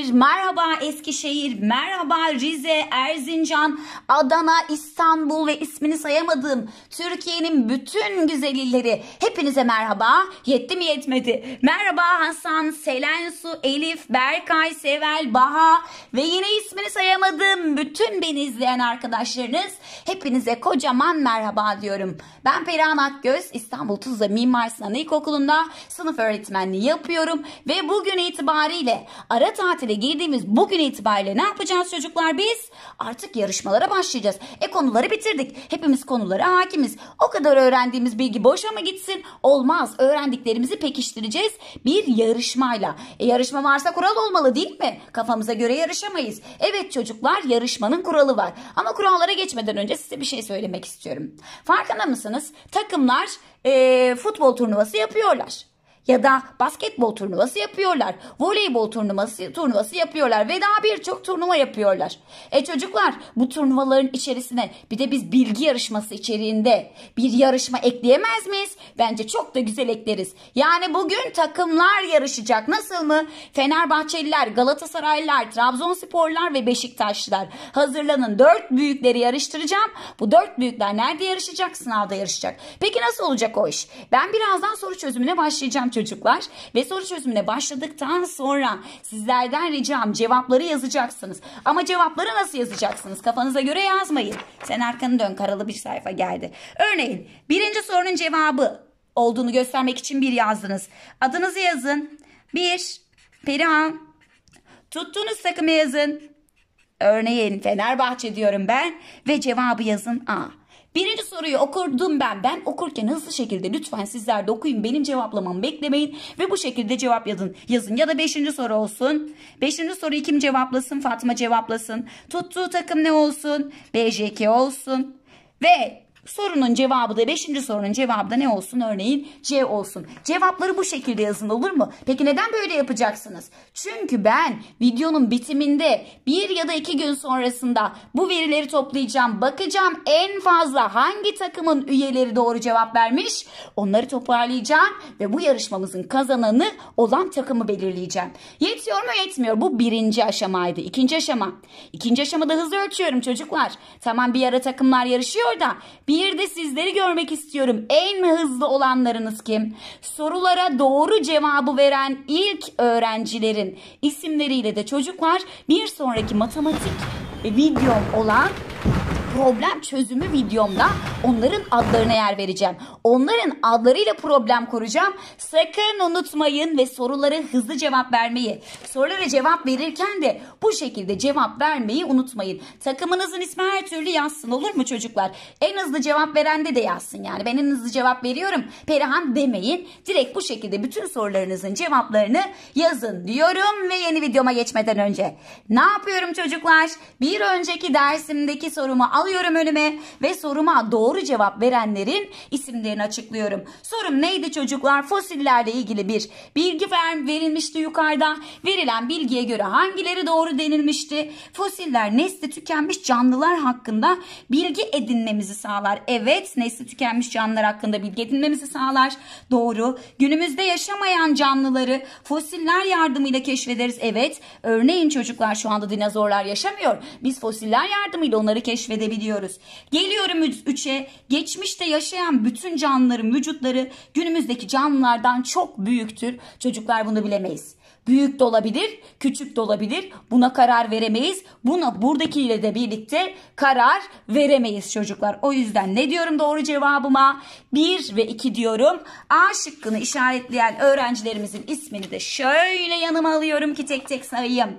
İzmir, merhaba Eskişehir, merhaba Rize, Erzincan, Adana, İstanbul ve ismini sayamadığım Türkiye'nin bütün güzel illeri. Hepinize merhaba. Yetti mi yetmedi? Merhaba Hasan, Selensu, Elif, Berkay, Sevel, Baha ve yine ismini sayamadığım bütün beni izleyen arkadaşlarınız. Hepinize kocaman merhaba diyorum. Ben Perihan Akgöz, İstanbul Tuzla Mimar Sinan İlkokulu'nda sınıf öğretmenliği yapıyorum ve bugün itibariyle ara tatil tatile girdiğimiz bugün itibariyle ne yapacağız çocuklar biz? Artık yarışmalara başlayacağız. E konuları bitirdik. Hepimiz konulara hakimiz. O kadar öğrendiğimiz bilgi boşa mı gitsin? Olmaz. Öğrendiklerimizi pekiştireceğiz bir yarışmayla. E yarışma varsa kural olmalı değil mi? Kafamıza göre yarışamayız. Evet çocuklar yarışmanın kuralı var. Ama kurallara geçmeden önce size bir şey söylemek istiyorum. Farkında mısınız? Takımlar e, futbol turnuvası yapıyorlar ya da basketbol turnuvası yapıyorlar. Voleybol turnuvası, turnuvası yapıyorlar ve daha birçok turnuva yapıyorlar. E çocuklar bu turnuvaların içerisine bir de biz bilgi yarışması içeriğinde bir yarışma ekleyemez miyiz? Bence çok da güzel ekleriz. Yani bugün takımlar yarışacak. Nasıl mı? Fenerbahçeliler, Galatasaraylılar, Trabzonsporlar ve Beşiktaşlılar. Hazırlanın. Dört büyükleri yarıştıracağım. Bu dört büyükler nerede yarışacak? Sınavda yarışacak. Peki nasıl olacak o iş? Ben birazdan soru çözümüne başlayacağım çocuklar. Ve soru çözümüne başladıktan sonra sizlerden ricam cevapları yazacaksınız. Ama cevapları nasıl yazacaksınız? Kafanıza göre yazmayın. Sen arkanı dön karalı bir sayfa geldi. Örneğin birinci sorunun cevabı olduğunu göstermek için bir yazdınız. Adınızı yazın. Bir Perihan. Tuttuğunuz takımı yazın. Örneğin Fenerbahçe diyorum ben ve cevabı yazın A. Birinci soruyu okurdum ben. Ben okurken hızlı şekilde lütfen sizler de okuyun. Benim cevaplamamı beklemeyin ve bu şekilde cevap yazın. yazın. Ya da beşinci soru olsun. Beşinci soruyu kim cevaplasın? Fatma cevaplasın. Tuttuğu takım ne olsun? BJK olsun. Ve Sorunun cevabı da 5. sorunun cevabı da ne olsun? Örneğin C olsun. Cevapları bu şekilde yazın olur mu? Peki neden böyle yapacaksınız? Çünkü ben videonun bitiminde bir ya da iki gün sonrasında bu verileri toplayacağım. Bakacağım en fazla hangi takımın üyeleri doğru cevap vermiş? Onları toparlayacağım ve bu yarışmamızın kazananı olan takımı belirleyeceğim. Yetiyor mu yetmiyor. Bu birinci aşamaydı. İkinci aşama. İkinci aşamada hızlı ölçüyorum çocuklar. Tamam bir ara takımlar yarışıyor da bir bir de sizleri görmek istiyorum. En hızlı olanlarınız kim? Sorulara doğru cevabı veren ilk öğrencilerin isimleriyle de çocuklar bir sonraki matematik videom olan problem çözümü videomda onların adlarına yer vereceğim. Onların adlarıyla problem kuracağım. Sakın unutmayın ve sorulara hızlı cevap vermeyi. Sorulara cevap verirken de bu şekilde cevap vermeyi unutmayın. Takımınızın ismi her türlü yazsın olur mu çocuklar? En hızlı cevap verende de yazsın yani. Ben en hızlı cevap veriyorum. Perihan demeyin. Direkt bu şekilde bütün sorularınızın cevaplarını yazın diyorum ve yeni videoma geçmeden önce. Ne yapıyorum çocuklar? Bir önceki dersimdeki sorumu al alıyorum önüme ve soruma doğru cevap verenlerin isimlerini açıklıyorum. Sorum neydi çocuklar? Fosillerle ilgili bir bilgi verilmişti yukarıda. Verilen bilgiye göre hangileri doğru denilmişti? Fosiller nesli tükenmiş canlılar hakkında bilgi edinmemizi sağlar. Evet nesli tükenmiş canlılar hakkında bilgi edinmemizi sağlar. Doğru. Günümüzde yaşamayan canlıları fosiller yardımıyla keşfederiz. Evet örneğin çocuklar şu anda dinozorlar yaşamıyor. Biz fosiller yardımıyla onları keşfederiz edebiliyoruz. Geliyorum 3'e. Geçmişte yaşayan bütün canlıların vücutları günümüzdeki canlılardan çok büyüktür. Çocuklar bunu bilemeyiz. Büyük de olabilir, küçük de olabilir. Buna karar veremeyiz. Buna buradakiyle de birlikte karar veremeyiz çocuklar. O yüzden ne diyorum doğru cevabıma? 1 ve 2 diyorum. A şıkkını işaretleyen öğrencilerimizin ismini de şöyle yanıma alıyorum ki tek tek sayayım.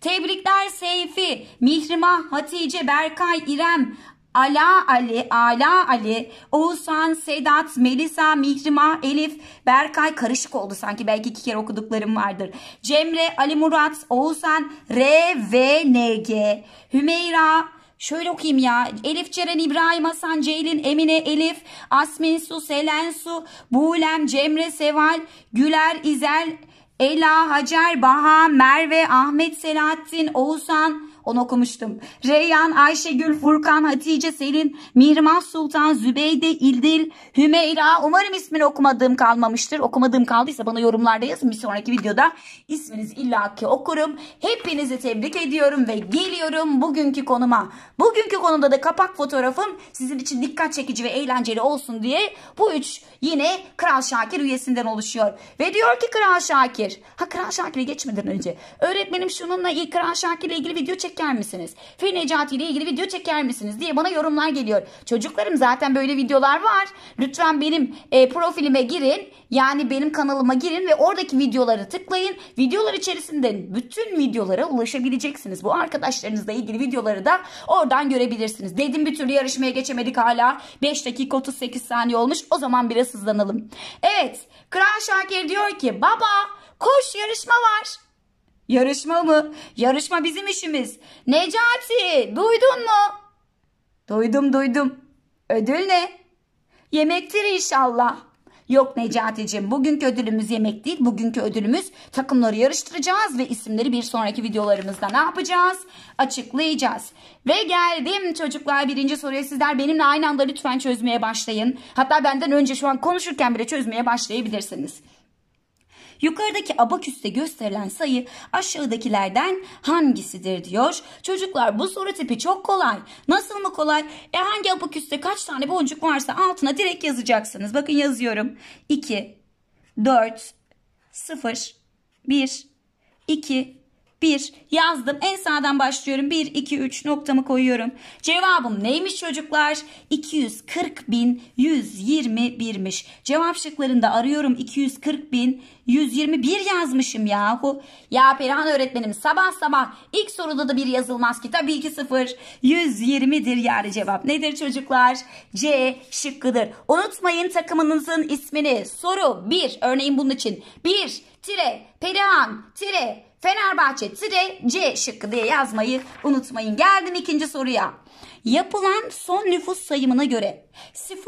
Tebrikler Seyfi, Mihrimah, Hatice, Berkay, İrem, Ala Ali, Ala Ali, Oğuzhan, Sedat, Melisa, Mihrima, Elif, Berkay karışık oldu sanki. Belki iki kere okuduklarım vardır. Cemre, Ali Murat, Oğuzhan, R, V, N, G, Hümeyra, Şöyle okuyayım ya. Elif Ceren, İbrahim Hasan, Ceylin, Emine, Elif, Asmin Su, Selen Su, Buğlem, Cemre, Seval, Güler, İzel, Ela, Hacer, Baha, Merve, Ahmet, Selahattin, Oğuzhan, onu okumuştum. Reyhan, Ayşegül, Furkan, Hatice, Selin, Mirman Sultan, Zübeyde, İldil, Hümeyra. Umarım ismini okumadığım kalmamıştır. Okumadığım kaldıysa bana yorumlarda yazın. Bir sonraki videoda isminiz illaki okurum. Hepinizi tebrik ediyorum ve geliyorum bugünkü konuma. Bugünkü konuda da kapak fotoğrafım sizin için dikkat çekici ve eğlenceli olsun diye bu üç yine Kral Şakir üyesinden oluşuyor. Ve diyor ki Kral Şakir. Ha Kral Şakir'e geçmeden önce. Öğretmenim şununla Kral Şakir ile ilgili video çek çeker misiniz? Fi Necati ile ilgili video çeker misiniz diye bana yorumlar geliyor. Çocuklarım zaten böyle videolar var. Lütfen benim e, profilime girin. Yani benim kanalıma girin ve oradaki videoları tıklayın. Videolar içerisinde bütün videolara ulaşabileceksiniz. Bu arkadaşlarınızla ilgili videoları da oradan görebilirsiniz. Dedim bir türlü yarışmaya geçemedik hala. 5 dakika 38 saniye olmuş. O zaman biraz hızlanalım. Evet. Kral Şakir diyor ki baba koş yarışma var. Yarışma mı? Yarışma bizim işimiz. Necati duydun mu? Duydum duydum. Ödül ne? Yemektir inşallah. Yok Necati'cim bugünkü ödülümüz yemek değil. Bugünkü ödülümüz takımları yarıştıracağız ve isimleri bir sonraki videolarımızda ne yapacağız? Açıklayacağız. Ve geldim çocuklar birinci soruya sizler benimle aynı anda lütfen çözmeye başlayın. Hatta benden önce şu an konuşurken bile çözmeye başlayabilirsiniz. Yukarıdaki abaküste gösterilen sayı aşağıdakilerden hangisidir diyor. Çocuklar bu soru tipi çok kolay. Nasıl mı kolay? E hangi abaküste kaç tane boncuk varsa altına direkt yazacaksınız. Bakın yazıyorum. 2, 4, 0, 1, 2, 1 yazdım. En sağdan başlıyorum. 1, 2, 3 noktamı koyuyorum. Cevabım neymiş çocuklar? 240.121'miş. Cevap şıklarında arıyorum 240.121 yazmışım yahu. Ya Perihan öğretmenim sabah sabah ilk soruda da bir yazılmaz ki. Tabii ki 0. 120'dir yani cevap. Nedir çocuklar? C şıkkıdır. Unutmayın takımınızın ismini. Soru 1. Örneğin bunun için. 1 tire Perihan tire Fenerbahçe tire C şıkkı diye yazmayı unutmayın. Geldim ikinci soruya. Yapılan son nüfus sayımına göre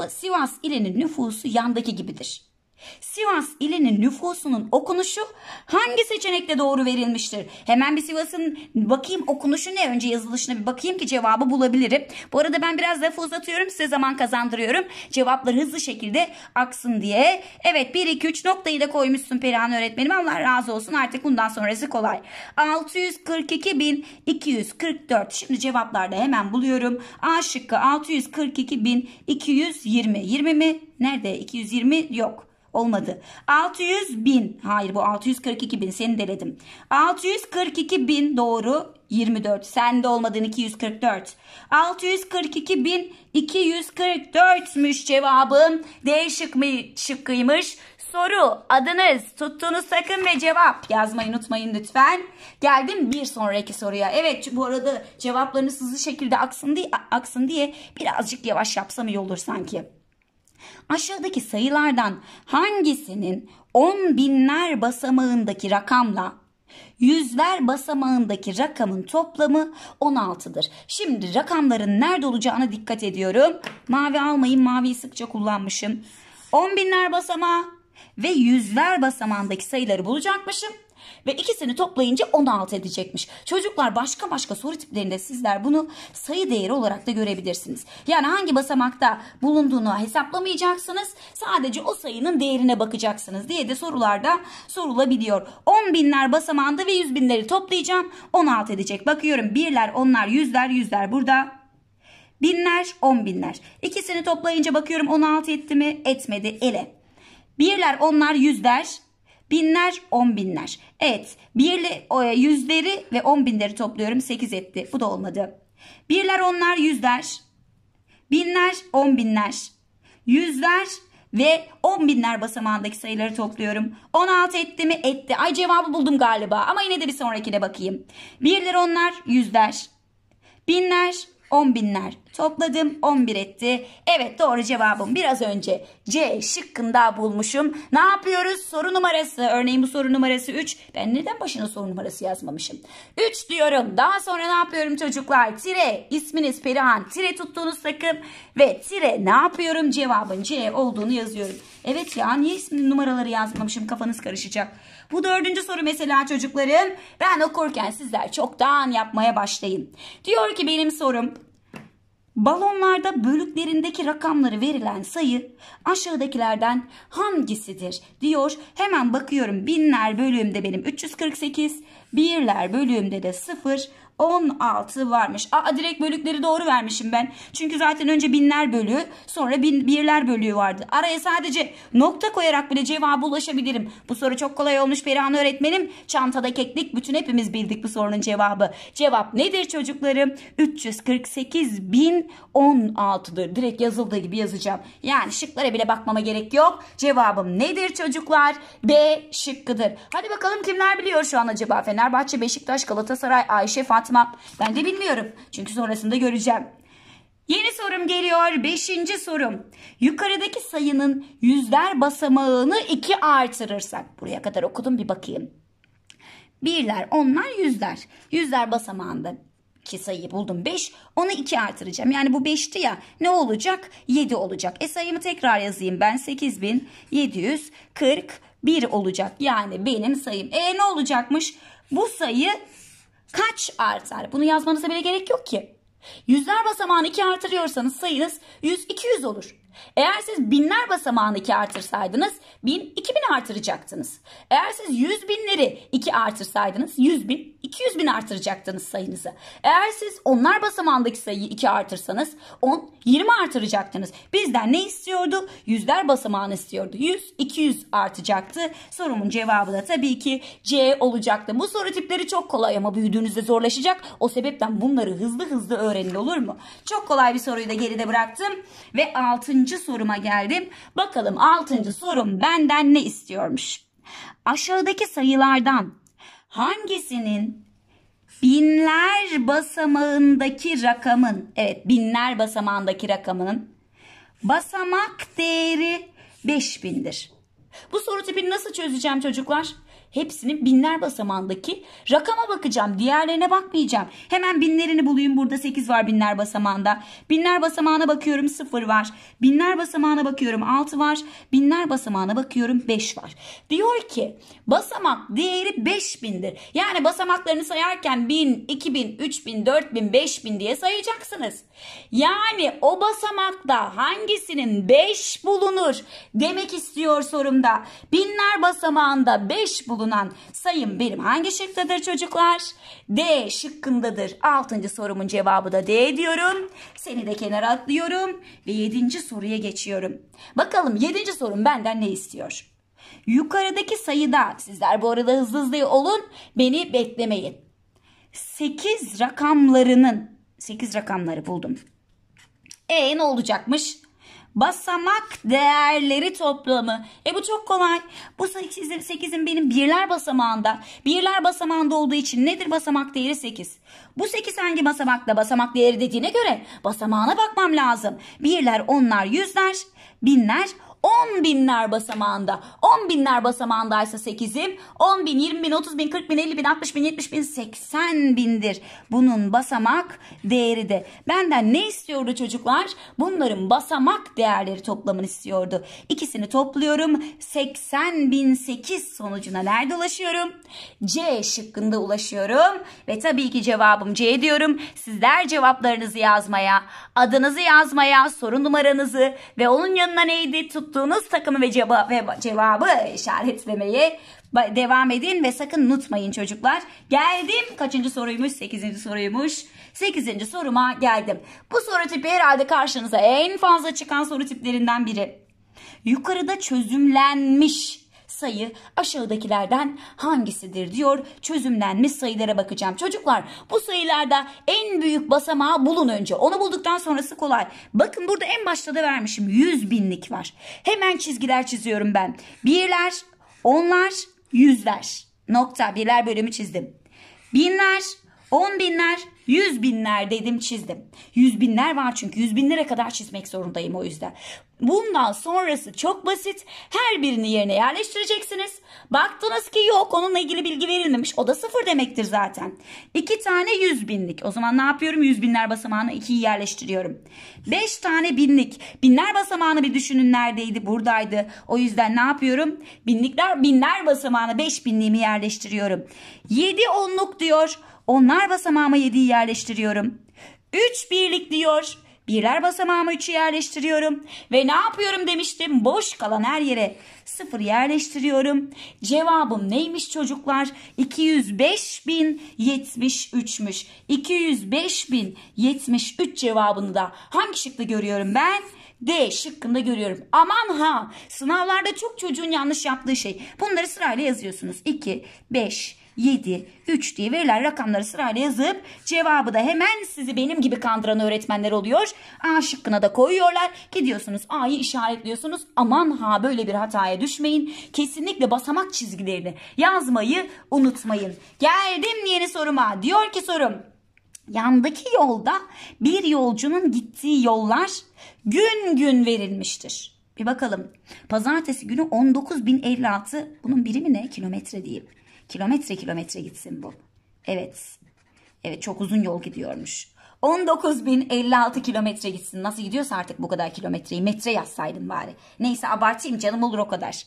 Sivas ilinin nüfusu yandaki gibidir. Sivas ilinin nüfusunun okunuşu hangi seçenekle doğru verilmiştir? Hemen bir Sivas'ın bakayım okunuşu ne önce yazılışına bir bakayım ki cevabı bulabilirim. Bu arada ben biraz lafı uzatıyorum size zaman kazandırıyorum. Cevaplar hızlı şekilde aksın diye. Evet 1 2 3 noktayı da koymuşsun Perihan öğretmenim. Allah razı olsun artık bundan sonrası kolay. 642.244 şimdi cevaplarda hemen buluyorum. A şıkkı 642.220 20 mi? Nerede? 220 yok. Olmadı. 600 bin. Hayır bu 642 bin. Seni deledim. 642 bin doğru. 24. Sen de olmadığın 244. 642 bin 244'müş cevabım. D şıkkı, şıkkıymış. Soru, adınız, tuttuğunuz takım ve cevap yazmayı unutmayın lütfen. Geldim bir sonraki soruya. Evet bu arada cevaplarınız hızlı şekilde aksın diye, aksın diye birazcık yavaş yapsam iyi olur sanki. Aşağıdaki sayılardan hangisinin on binler basamağındaki rakamla yüzler basamağındaki rakamın toplamı 16'dır. Şimdi rakamların nerede olacağına dikkat ediyorum. Mavi almayın maviyi sıkça kullanmışım. On binler basamağı ve yüzler basamağındaki sayıları bulacakmışım. Ve ikisini toplayınca 16 edecekmiş. Çocuklar başka başka soru tiplerinde sizler bunu sayı değeri olarak da görebilirsiniz. Yani hangi basamakta bulunduğunu hesaplamayacaksınız. Sadece o sayının değerine bakacaksınız diye de sorularda sorulabiliyor. 10 binler basamağında ve 100 binleri toplayacağım. 16 edecek. Bakıyorum birler, onlar, yüzler, yüzler burada Binler, on binler. İkisini toplayınca bakıyorum 16 etti mi? Etmedi. Ele. Birler, onlar, yüzler. Binler, on binler. Evet, birli, e, yüzleri ve on binleri topluyorum. Sekiz etti. Bu da olmadı. Birler, onlar, yüzler. Binler, on binler. Yüzler ve on binler basamağındaki sayıları topluyorum. On altı etti mi? Etti. Ay cevabı buldum galiba. Ama yine de bir sonrakine bakayım. Birler, onlar, yüzler. Binler, 10 binler topladım 11 etti. Evet doğru cevabım biraz önce C şıkkında bulmuşum. Ne yapıyoruz? Soru numarası. Örneğin bu soru numarası 3. Ben neden başına soru numarası yazmamışım? 3 diyorum. Daha sonra ne yapıyorum çocuklar? Tire isminiz Perihan. Tire tuttuğunuz takım ve tire ne yapıyorum? Cevabın C olduğunu yazıyorum. Evet ya niye ismin numaraları yazmamışım? Kafanız karışacak. Bu dördüncü soru mesela çocukların Ben okurken sizler çoktan yapmaya başlayın. Diyor ki benim sorum Balonlarda bölüklerindeki rakamları verilen sayı aşağıdakilerden hangisidir diyor. Hemen bakıyorum binler bölümde benim 348, birler bölümde de 0, 16 varmış. Aa direkt bölükleri doğru vermişim ben. Çünkü zaten önce binler bölüğü sonra bin, birler bölüğü vardı. Araya sadece nokta koyarak bile cevaba ulaşabilirim. Bu soru çok kolay olmuş Perihan öğretmenim. Çantada keklik bütün hepimiz bildik bu sorunun cevabı. Cevap nedir çocuklarım? 348 bin 16'dır. Direkt yazıldığı gibi yazacağım. Yani şıklara bile bakmama gerek yok. Cevabım nedir çocuklar? B şıkkıdır. Hadi bakalım kimler biliyor şu an acaba? Fenerbahçe, Beşiktaş, Galatasaray, Ayşe, Fatma. Ben de bilmiyorum. Çünkü sonrasında göreceğim. Yeni sorum geliyor. Beşinci sorum. Yukarıdaki sayının yüzler basamağını 2 artırırsak. Buraya kadar okudum bir bakayım. Birler, onlar, yüzler. Yüzler basamağında ki sayıyı buldum 5. onu 2 artıracağım. Yani bu 5'ti ya ne olacak? 7 olacak. E sayımı tekrar yazayım ben 8741 olacak. Yani benim sayım. E ne olacakmış? Bu sayı kaç artar? Bunu yazmanıza bile gerek yok ki. Yüzler basamağını 2 artırıyorsanız sayınız 100-200 olur. Eğer siz binler basamağını 2 artırsaydınız 1000 2000 artıracaktınız. Eğer siz 100 binleri 2 artırsaydınız 100 bin 200 bin artıracaktınız sayınızı. Eğer siz onlar basamağındaki sayıyı 2 artırsanız 10 20 artıracaktınız. Bizden ne istiyordu? Yüzler basamağını istiyordu. 100 200 artacaktı. Sorumun cevabı da tabii ki C olacaktı. Bu soru tipleri çok kolay ama büyüdüğünüzde zorlaşacak. O sebepten bunları hızlı hızlı öğrenin olur mu? Çok kolay bir soruyu da geride bıraktım ve 6 altıncı soruma geldim. Bakalım altıncı sorum benden ne istiyormuş? Aşağıdaki sayılardan hangisinin binler basamağındaki rakamın, evet binler basamağındaki rakamının basamak değeri 5000'dir. Bu soru tipini nasıl çözeceğim çocuklar? hepsinin binler basamağındaki rakama bakacağım. Diğerlerine bakmayacağım. Hemen binlerini bulayım. Burada 8 var binler basamağında. Binler basamağına bakıyorum 0 var. Binler basamağına bakıyorum 6 var. Binler basamağına bakıyorum 5 var. Diyor ki basamak değeri 5000'dir. Yani basamaklarını sayarken 1000, 2000, 3000, 4000, 5000 diye sayacaksınız. Yani o basamakta hangisinin 5 bulunur demek istiyor sorumda. Binler basamağında 5 bulunur bulunan sayım birim hangi şıktadır çocuklar? D şıkkındadır. Altıncı sorumun cevabı da D diyorum. Seni de kenara atlıyorum ve yedinci soruya geçiyorum. Bakalım yedinci sorum benden ne istiyor? Yukarıdaki sayıda sizler bu arada hızlı hızlı olun beni beklemeyin. 8 rakamlarının 8 rakamları buldum. E ne olacakmış? basamak değerleri toplamı. E bu çok kolay. Bu 8'in benim birler basamağında. Birler basamağında olduğu için nedir basamak değeri 8? Bu 8 hangi basamakta? Basamak değeri dediğine göre basamağına bakmam lazım. Birler, onlar, yüzler, binler, 10 binler basamağında. 10 binler basamağındaysa 8'im. 10 bin, 20 bin, 30 bin, 40 bin, 50 bin, 60 bin, 70 bin, 80 bindir. Bunun basamak değeri de. Benden ne istiyordu çocuklar? Bunların basamak değerleri toplamını istiyordu. İkisini topluyorum. 80 bin 8 sonucuna nerede ulaşıyorum? C şıkkında ulaşıyorum. Ve tabii ki cevabım C diyorum. Sizler cevaplarınızı yazmaya, adınızı yazmaya, soru numaranızı ve onun yanına neydi tut tuttuğunuz takımı ve cevabı, ve cevabı işaretlemeyi devam edin ve sakın unutmayın çocuklar. Geldim kaçıncı soruymuş? Sekizinci soruymuş. Sekizinci soruma geldim. Bu soru tipi herhalde karşınıza en fazla çıkan soru tiplerinden biri. Yukarıda çözümlenmiş sayı aşağıdakilerden hangisidir diyor. Çözümlenmiş sayılara bakacağım. Çocuklar bu sayılarda en büyük basamağı bulun önce. Onu bulduktan sonrası kolay. Bakın burada en başta da vermişim 100 binlik var. Hemen çizgiler çiziyorum ben. Birler, onlar, yüzler. Nokta birler bölümü çizdim. Binler, on binler, Yüz binler dedim çizdim. Yüz binler var çünkü yüz binlere kadar çizmek zorundayım o yüzden. Bundan sonrası çok basit. Her birini yerine yerleştireceksiniz. Baktınız ki yok onunla ilgili bilgi verilmemiş. O da sıfır demektir zaten. İki tane yüz binlik. O zaman ne yapıyorum? Yüz binler basamağını ikiyi yerleştiriyorum. Beş tane binlik. Binler basamağını bir düşünün neredeydi? Buradaydı. O yüzden ne yapıyorum? Binlikler binler basamağını beş binliğimi yerleştiriyorum. Yedi onluk diyor. Onlar basamağıma 7'yi yerleştiriyorum. 3 birlik diyor. Birler basamağıma 3'ü yerleştiriyorum. Ve ne yapıyorum demiştim? Boş kalan her yere 0 yerleştiriyorum. Cevabım neymiş çocuklar? 205.073'müş. 205.073 cevabını da hangi şıkta görüyorum ben? D şıkkında görüyorum. Aman ha sınavlarda çok çocuğun yanlış yaptığı şey. Bunları sırayla yazıyorsunuz. 2, 5, 7, 3 diye verilen rakamları sırayla yazıp cevabı da hemen sizi benim gibi kandıran öğretmenler oluyor. A şıkkına da koyuyorlar. Gidiyorsunuz A'yı işaretliyorsunuz. Aman ha böyle bir hataya düşmeyin. Kesinlikle basamak çizgilerini yazmayı unutmayın. Geldim yeni soruma. Diyor ki sorum. Yandaki yolda bir yolcunun gittiği yollar gün gün verilmiştir. Bir bakalım. Pazartesi günü 19.056 bunun birimi ne? Kilometre diyeyim. Kilometre kilometre gitsin bu. Evet. Evet çok uzun yol gidiyormuş. 19.056 kilometre gitsin. Nasıl gidiyorsa artık bu kadar kilometreyi metre yazsaydım bari. Neyse abartayım canım olur o kadar.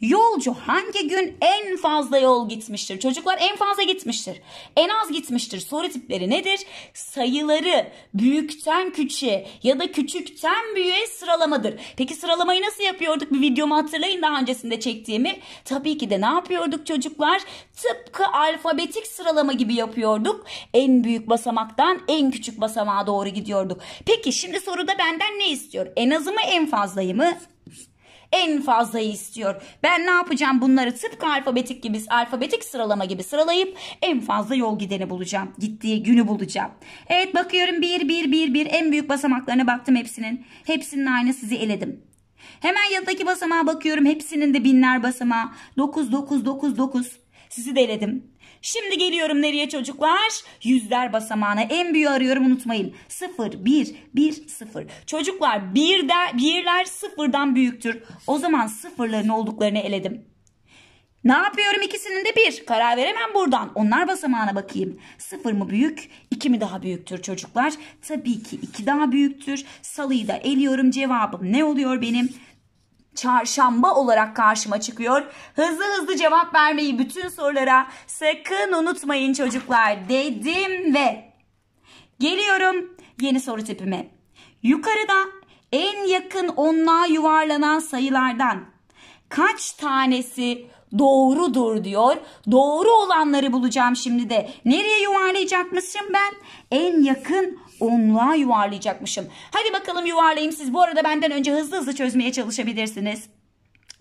Yolcu hangi gün en fazla yol gitmiştir? Çocuklar en fazla gitmiştir. En az gitmiştir. Soru tipleri nedir? Sayıları büyükten küçüğe ya da küçükten büyüğe sıralamadır. Peki sıralamayı nasıl yapıyorduk? Bir videomu hatırlayın daha öncesinde çektiğimi. Tabii ki de ne yapıyorduk çocuklar? Tıpkı alfabetik sıralama gibi yapıyorduk. En büyük basamaktan en küçük basamağa doğru gidiyorduk. Peki şimdi soruda benden ne istiyor? En azı mı en fazlayı mı? en fazla istiyor. Ben ne yapacağım bunları tıpkı alfabetik gibi alfabetik sıralama gibi sıralayıp en fazla yol gideni bulacağım. Gittiği günü bulacağım. Evet bakıyorum 1 1 1 1 en büyük basamaklarına baktım hepsinin. Hepsinin aynı sizi eledim. Hemen yanındaki basamağa bakıyorum. Hepsinin de binler basamağı. 9 9 9 9. Sizi de eledim. Şimdi geliyorum nereye çocuklar? Yüzler basamağına en büyüğü arıyorum unutmayın. 0, 1, 1, 0. Çocuklar bir birler sıfırdan büyüktür. O zaman sıfırların olduklarını eledim. Ne yapıyorum ikisinin de bir. Karar veremem buradan. Onlar basamağına bakayım. Sıfır mı büyük? İki mi daha büyüktür çocuklar? Tabii ki iki daha büyüktür. Salıyı da eliyorum. Cevabım ne oluyor benim? çarşamba olarak karşıma çıkıyor. Hızlı hızlı cevap vermeyi bütün sorulara sakın unutmayın çocuklar dedim ve geliyorum yeni soru tipime. Yukarıda en yakın onluğa yuvarlanan sayılardan kaç tanesi doğrudur diyor. Doğru olanları bulacağım şimdi de. Nereye yuvarlayacakmışım ben? En yakın onluğa yuvarlayacakmışım. Hadi bakalım yuvarlayayım siz bu arada benden önce hızlı hızlı çözmeye çalışabilirsiniz.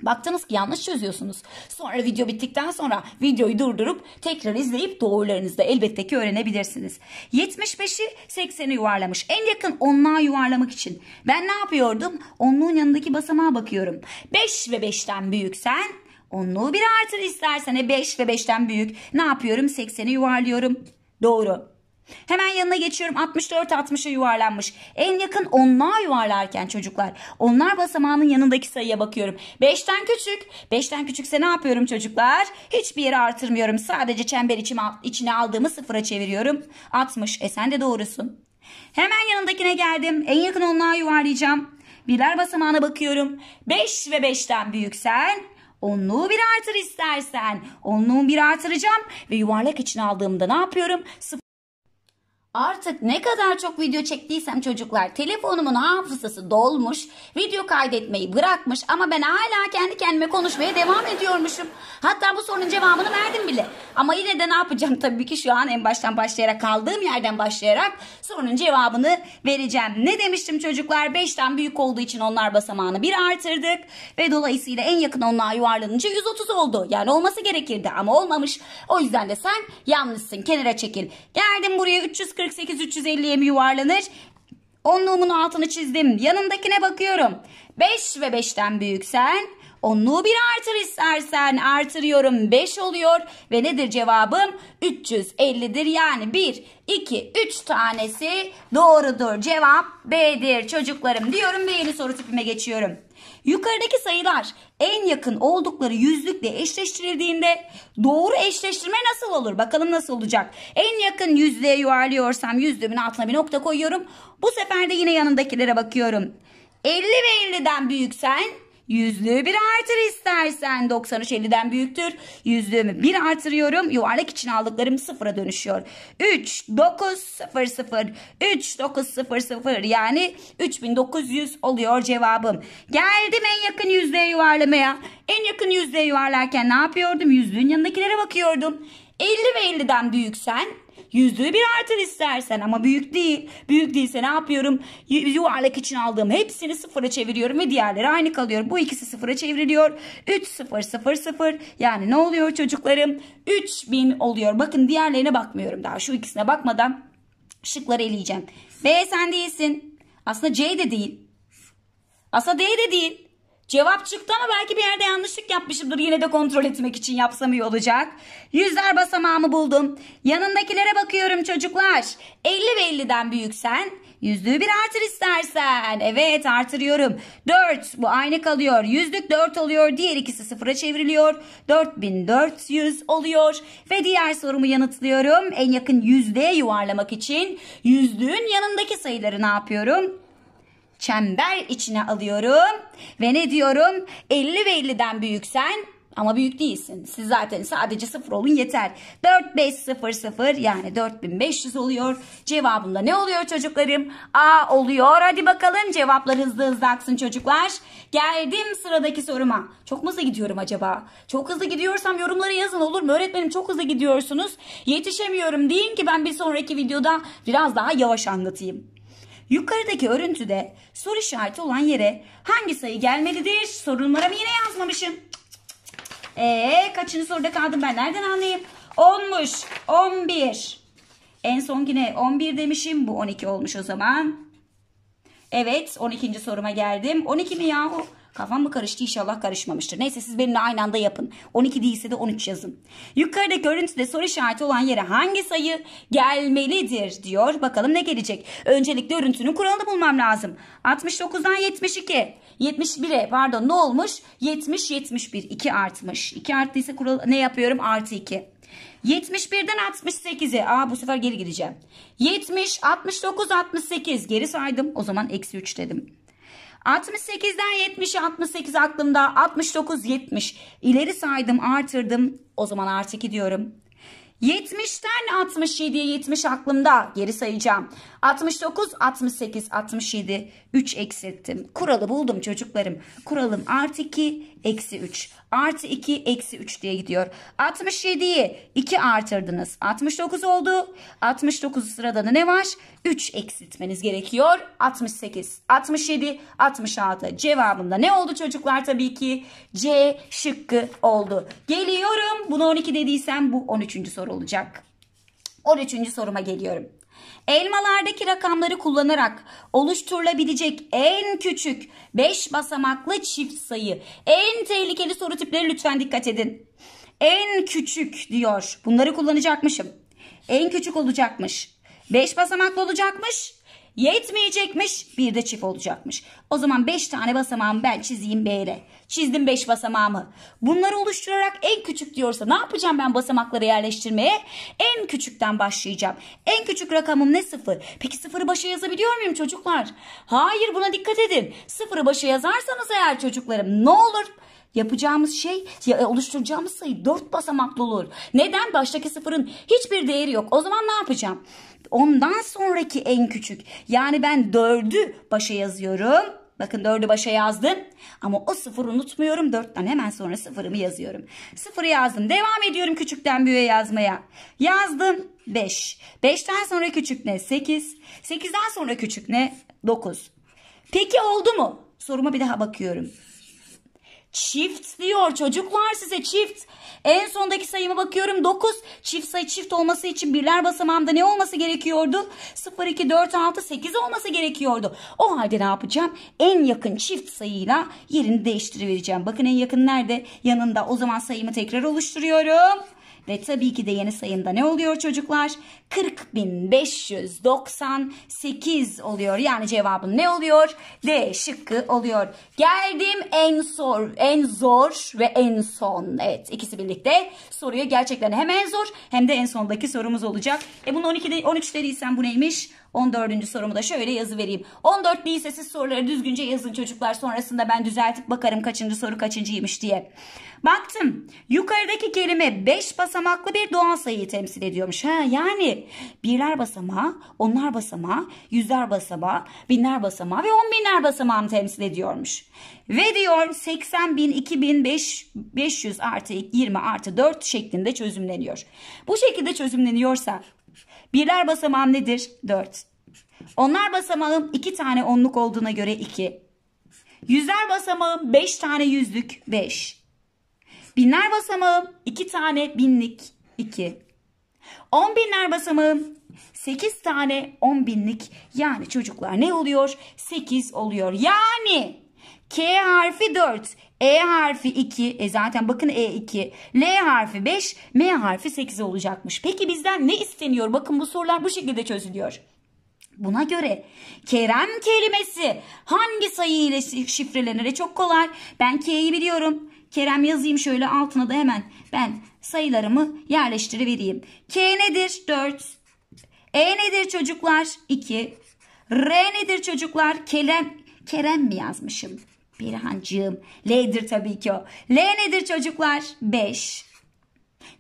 Baktınız ki yanlış çözüyorsunuz. Sonra video bittikten sonra videoyu durdurup tekrar izleyip doğrularınızı da elbette ki öğrenebilirsiniz. 75'i 80'i yuvarlamış. En yakın onluğa yuvarlamak için. Ben ne yapıyordum? Onluğun yanındaki basamağa bakıyorum. 5 ve 5'ten büyüksen onluğu bir artır istersen 5 e ve 5'ten büyük. Ne yapıyorum? 80'i yuvarlıyorum. Doğru. Hemen yanına geçiyorum 64 60'a yuvarlanmış. En yakın onluğa yuvarlarken çocuklar. Onlar basamağının yanındaki sayıya bakıyorum. 5'ten küçük. 5'ten küçükse ne yapıyorum çocuklar? Hiçbir yere artırmıyorum. Sadece çember içine aldığımı sıfıra çeviriyorum. 60. E sen de doğrusun. Hemen yanındakine geldim. En yakın onluğa yuvarlayacağım. Birer basamağına bakıyorum. 5 ve 5'ten büyüksen onluğu bir artır istersen. Onluğu bir artıracağım ve yuvarlak içine aldığımda ne yapıyorum? Artık ne kadar çok video çektiysem çocuklar telefonumun hafızası dolmuş, video kaydetmeyi bırakmış ama ben hala kendi kendime konuşmaya devam ediyormuşum. Hatta bu sorunun cevabını verdim bile. Ama yine de ne yapacağım tabii ki şu an en baştan başlayarak kaldığım yerden başlayarak sorunun cevabını vereceğim. Ne demiştim çocuklar Beşten büyük olduğu için onlar basamağını bir artırdık ve dolayısıyla en yakın onluğa yuvarlanınca 130 oldu. Yani olması gerekirdi ama olmamış. O yüzden de sen yanlışsın kenara çekil. Geldim buraya 340 348 350'ye mi yuvarlanır? Onluğumun altını çizdim. Yanındakine bakıyorum. 5 ve 5'ten büyüksen onluğu bir artır istersen artırıyorum 5 oluyor ve nedir cevabım 350'dir yani 1 2 3 tanesi doğrudur cevap B'dir çocuklarım diyorum ve yeni soru tipime geçiyorum. Yukarıdaki sayılar en yakın oldukları yüzlükle eşleştirildiğinde doğru eşleştirme nasıl olur? Bakalım nasıl olacak? En yakın yüzlüğe yuvarlıyorsam yüzlüğümün altına bir nokta koyuyorum. Bu sefer de yine yanındakilere bakıyorum. 50 ve 50'den büyüksen Yüzlüğü bir artır istersen. 93 50'den büyüktür. Yüzlüğümü bir artırıyorum. Yuvarlak için aldıklarım sıfıra dönüşüyor. 3 9 0 0 3 9 0 0 yani 3900 oluyor cevabım. Geldim en yakın yüzlüğe yuvarlamaya. En yakın yüzlüğe yuvarlarken ne yapıyordum? Yüzlüğün yanındakilere bakıyordum. 50 ve 50'den büyüksen Yüzdüğü bir artır istersen ama büyük değil. Büyük değilse ne yapıyorum? Yuvarlak için aldığım hepsini sıfıra çeviriyorum ve diğerleri aynı kalıyor. Bu ikisi sıfıra çevriliyor. 3 sıfır sıfır sıfır. Yani ne oluyor çocuklarım? 3000 oluyor. Bakın diğerlerine bakmıyorum daha. Şu ikisine bakmadan şıkları eleyeceğim. B sen değilsin. Aslında C de değil. Aslında D de değil. Cevap çıktı ama belki bir yerde yanlışlık yapmışımdır. Yine de kontrol etmek için yapsam iyi olacak. Yüzler basamağımı buldum. Yanındakilere bakıyorum çocuklar. 50 ve 50'den büyüksen yüzlüğü bir artır istersen. Evet artırıyorum. 4 bu aynı kalıyor. Yüzlük 4 oluyor. Diğer ikisi sıfıra çevriliyor. 4400 oluyor. Ve diğer sorumu yanıtlıyorum. En yakın yüzdeye yuvarlamak için yüzlüğün yanındaki sayıları ne yapıyorum? çember içine alıyorum. Ve ne diyorum? 50 ve 50'den büyüksen ama büyük değilsin. Siz zaten sadece 0 olun yeter. 4500 yani 4500 oluyor. Cevabında ne oluyor çocuklarım? A oluyor. Hadi bakalım cevaplar hızlı hızlı aksın çocuklar. Geldim sıradaki soruma. Çok mu hızlı gidiyorum acaba? Çok hızlı gidiyorsam yorumlara yazın olur mu? Öğretmenim çok hızlı gidiyorsunuz. Yetişemiyorum. Deyin ki ben bir sonraki videoda biraz daha yavaş anlatayım. Yukarıdaki örüntüde soru işareti olan yere hangi sayı gelmelidir? Soru numaramı yine yazmamışım. Eee kaçıncı soruda kaldım ben nereden anlayayım? 10'muş 11. En son yine 11 demişim bu 12 olmuş o zaman. Evet 12. soruma geldim. 12 mi yahu? Kafam mı karıştı İnşallah karışmamıştır. Neyse siz benimle aynı anda yapın. 12 değilse de 13 yazın. Yukarıda görüntüde soru işareti olan yere hangi sayı gelmelidir diyor. Bakalım ne gelecek. Öncelikle örüntünün kuralını bulmam lazım. 69'dan 72. 71'e pardon ne olmuş? 70 71 2 artmış. 2 arttıysa kural ne yapıyorum? Artı 2. 71'den 68'e. Aa bu sefer geri gideceğim. 70, 69, 68 geri saydım. O zaman eksi 3 dedim. 68'den 70, 68 aklımda 69 70 ileri saydım artırdım o zaman artı 2 diyorum. 70'ten 67'ye 70 aklımda geri sayacağım. 69, 68, 67 3 eksilttim. Kuralı buldum çocuklarım. Kuralım artı 2, eksi 3. Artı 2, eksi 3 diye gidiyor. 67'yi 2 artırdınız. 69 oldu. 69 sırada ne var? 3 eksiltmeniz gerekiyor. 68, 67, 66. Cevabında ne oldu çocuklar? Tabii ki C şıkkı oldu. Geliyorum. Bunu 12 dediysem bu 13. soru sorulacak. 13. soruma geliyorum. Elmalardaki rakamları kullanarak oluşturulabilecek en küçük 5 basamaklı çift sayı. En tehlikeli soru tipleri lütfen dikkat edin. En küçük diyor. Bunları kullanacakmışım. En küçük olacakmış. 5 basamaklı olacakmış. Yetmeyecekmiş. Bir de çift olacakmış. O zaman 5 tane basamağımı ben çizeyim B'ye. Çizdim 5 basamağımı. Bunları oluşturarak en küçük diyorsa ne yapacağım ben basamakları yerleştirmeye? En küçükten başlayacağım. En küçük rakamım ne? Sıfır. Peki sıfırı başa yazabiliyor muyum çocuklar? Hayır buna dikkat edin. Sıfırı başa yazarsanız eğer çocuklarım ne olur? Yapacağımız şey e, oluşturacağımız sayı 4 basamaklı olur. Neden? Baştaki sıfırın hiçbir değeri yok. O zaman ne yapacağım? Ondan sonraki en küçük. Yani ben 4'ü başa yazıyorum. Bakın 4'ü başa yazdım. Ama o sıfırı unutmuyorum. 4'ten hemen sonra sıfırımı yazıyorum. Sıfırı yazdım. Devam ediyorum küçükten büyüğe yazmaya. Yazdım 5. 5'ten sonra küçük ne? 8. 8'den sonra küçük ne? 9. Peki oldu mu? Soruma bir daha bakıyorum. Çift diyor çocuklar size çift. En sondaki sayıma bakıyorum 9. Çift sayı çift olması için birler basamağımda ne olması gerekiyordu? 0, 2, 4, 6, 8 olması gerekiyordu. O halde ne yapacağım? En yakın çift sayıyla yerini değiştirivereceğim. Bakın en yakın nerede? Yanında. O zaman sayımı tekrar oluşturuyorum. Ve tabii ki de yeni sayında ne oluyor çocuklar? 40.598 oluyor. Yani cevabın ne oluyor? D şıkkı oluyor. Geldim en zor, en zor ve en son. Evet ikisi birlikte soruyu gerçekten hem en zor hem de en sondaki sorumuz olacak. E bunu 12'de 13 dediysen bu neymiş? 14. sorumu da şöyle yazı vereyim. 14 lisesiz soruları düzgünce yazın çocuklar. Sonrasında ben düzeltip bakarım kaçıncı soru kaçıncıymış diye. Baktım. Yukarıdaki kelime 5 basamaklı bir doğal sayıyı temsil ediyormuş. Ha, yani birler basamağı, onlar basamağı, yüzler basamağı, binler basamağı ve on binler basamağını temsil ediyormuş. Ve diyor 80 bin, 2 bin 5, 500 artı 20 artı 4 şeklinde çözümleniyor. Bu şekilde çözümleniyorsa Birler basamağım nedir? 4. Onlar basamağım 2 tane onluk olduğuna göre 2. Yüzler basamağım 5 tane yüzlük 5. Binler basamağım 2 tane binlik 2. On binler basamağım 8 tane on binlik yani çocuklar ne oluyor? 8 oluyor. Yani K harfi 4. E harfi 2. E zaten bakın E2. L harfi 5. M harfi 8 olacakmış. Peki bizden ne isteniyor? Bakın bu sorular bu şekilde çözülüyor. Buna göre Kerem kelimesi hangi sayı ile şifrelenir? E çok kolay. Ben K'yi biliyorum. Kerem yazayım şöyle altına da hemen ben sayılarımı yerleştirivereyim. K nedir? 4. E nedir çocuklar? 2. R nedir çocuklar? Kerem Kerem mi yazmışım? Birhancığım. L'dir tabii ki o. L nedir çocuklar? 5.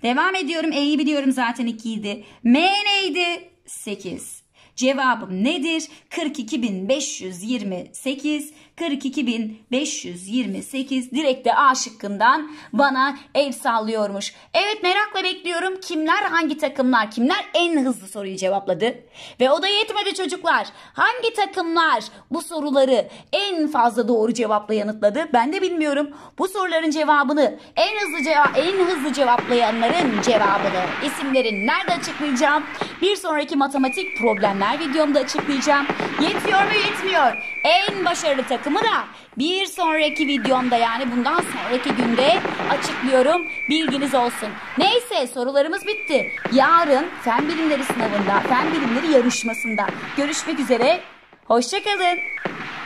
Devam ediyorum. E'yi biliyorum zaten 2 idi. M neydi? 8. Cevabım nedir? 42.528 42528 direkt de A şıkkından bana ev sallıyormuş. Evet merakla bekliyorum. Kimler hangi takımlar? Kimler en hızlı soruyu cevapladı? Ve o da yetmedi çocuklar. Hangi takımlar bu soruları en fazla doğru cevapla yanıtladı? Ben de bilmiyorum. Bu soruların cevabını en hızlı cevap en hızlı cevaplayanların cevabını isimlerin nerede açıklayacağım? Bir sonraki matematik problemler videomda açıklayacağım. Yetiyor mu yetmiyor? En başarılı takım takımı da bir sonraki videomda yani bundan sonraki günde açıklıyorum. Bilginiz olsun. Neyse sorularımız bitti. Yarın fen bilimleri sınavında, fen bilimleri yarışmasında görüşmek üzere. Hoşçakalın.